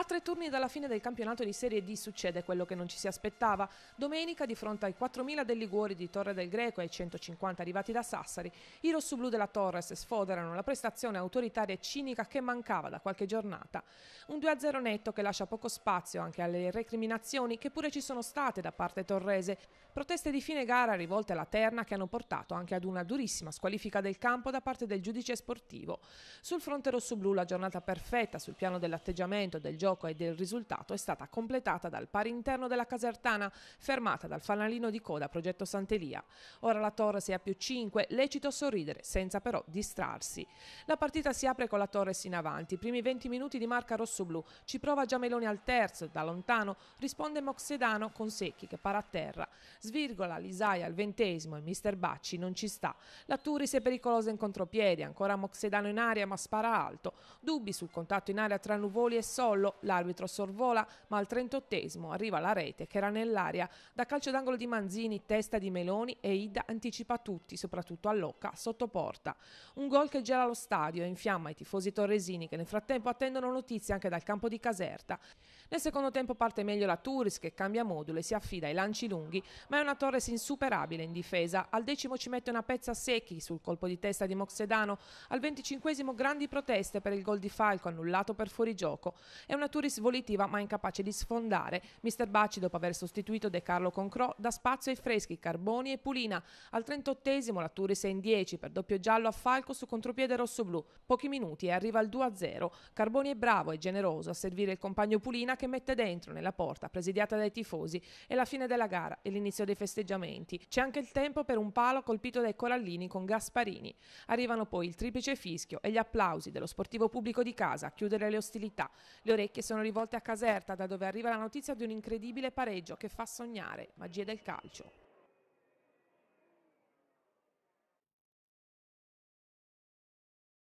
A tre turni dalla fine del campionato di Serie D succede quello che non ci si aspettava. Domenica, di fronte ai 4.000 del Liguori di Torre del Greco e ai 150 arrivati da Sassari, i rossoblù della Torres sfoderano la prestazione autoritaria e cinica che mancava da qualche giornata. Un 2-0 netto che lascia poco spazio anche alle recriminazioni che pure ci sono state da parte torrese. Proteste di fine gara rivolte alla terna che hanno portato anche ad una durissima squalifica del campo da parte del giudice sportivo. Sul fronte rossoblù la giornata perfetta sul piano dell'atteggiamento, del gioco gioco e del risultato è stata completata dal pari interno della casertana, fermata dal fanalino di coda progetto Sant'Elia. Ora la Torre si è a più 5, lecito sorridere, senza però distrarsi. La partita si apre con la Torre in avanti, i primi 20 minuti di marca rossoblu, ci prova Giameloni al terzo, da lontano risponde Moxedano con Secchi che para a terra. Svirgola Lisaia al ventesimo e Mister Bacci non ci sta. La Turis è pericolosa in contropiedi, ancora Moxedano in aria ma spara alto. Dubbi sul contatto in aria tra Nuvoli e Sollo, L'arbitro sorvola, ma al 38esimo arriva la rete che era nell'aria. Da calcio d'angolo di Manzini, testa di Meloni e Ida anticipa tutti, soprattutto a Locca, sotto porta. Un gol che gela lo stadio e infiamma i tifosi torresini che nel frattempo attendono notizie anche dal campo di Caserta. Nel secondo tempo parte meglio la Turis che cambia modulo e si affida ai lanci lunghi, ma è una Torres insuperabile in difesa. Al decimo ci mette una pezza secchi sul colpo di testa di Moxedano, al 25esimo grandi proteste per il gol di Falco annullato per fuorigioco. È una Naturis volitiva ma incapace di sfondare. Mister Bacci, dopo aver sostituito De Carlo con Cro, dà spazio ai freschi Carboni e Pulina. Al 38esimo la Turis è in 10 per doppio giallo a Falco su contropiede rosso-blu. Pochi minuti e arriva al 2-0. Carboni è bravo e generoso a servire il compagno Pulina che mette dentro nella porta, presidiata dai tifosi. È la fine della gara e l'inizio dei festeggiamenti. C'è anche il tempo per un palo colpito dai corallini con Gasparini. Arrivano poi il triplice fischio e gli applausi dello sportivo pubblico di casa a chiudere le ostilità. Le orecchie che sono rivolte a Caserta da dove arriva la notizia di un incredibile pareggio che fa sognare, magie del calcio.